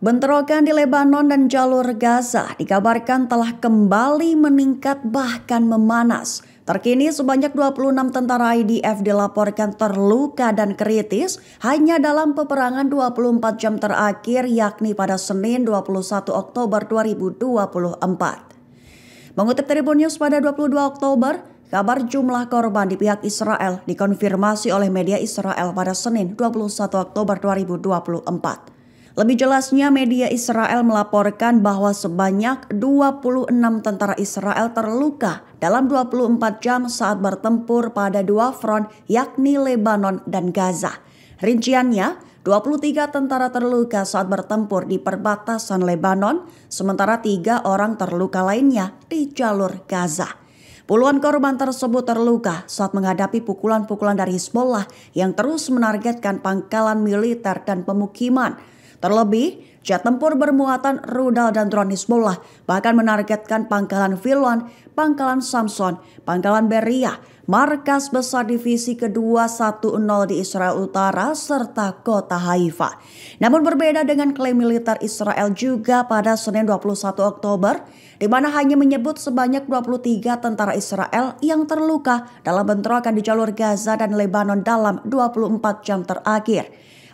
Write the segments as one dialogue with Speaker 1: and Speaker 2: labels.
Speaker 1: Bentrokan di Lebanon dan jalur Gaza dikabarkan telah kembali meningkat bahkan memanas. Terkini sebanyak 26 tentara IDF dilaporkan terluka dan kritis hanya dalam peperangan 24 jam terakhir yakni pada Senin 21 Oktober 2024. Mengutip Tribun News pada 22 Oktober, kabar jumlah korban di pihak Israel dikonfirmasi oleh media Israel pada Senin 21 Oktober 2024. Lebih jelasnya, media Israel melaporkan bahwa sebanyak 26 tentara Israel terluka dalam 24 jam saat bertempur pada dua front yakni Lebanon dan Gaza. Rinciannya, 23 tentara terluka saat bertempur di perbatasan Lebanon, sementara tiga orang terluka lainnya di jalur Gaza. Puluhan korban tersebut terluka saat menghadapi pukulan-pukulan dari Hezbollah yang terus menargetkan pangkalan militer dan pemukiman. Terlebih, jet tempur bermuatan rudal dan drone Hizbullah bahkan menargetkan pangkalan Vilwan, pangkalan Samson, pangkalan Beria, markas besar divisi kedua 210 di Israel Utara, serta kota Haifa. Namun berbeda dengan klaim militer Israel juga pada Senin 21 Oktober, di mana hanya menyebut sebanyak 23 tentara Israel yang terluka dalam bentrokan di jalur Gaza dan Lebanon dalam 24 jam terakhir.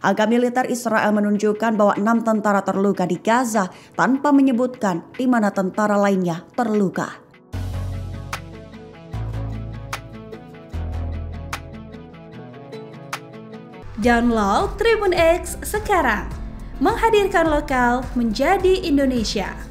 Speaker 1: Angka militer Israel menunjukkan bahwa enam tentara terluka di Gaza tanpa menyebutkan di mana tentara lainnya terluka.
Speaker 2: Download Tribun X sekarang, menghadirkan lokal menjadi Indonesia.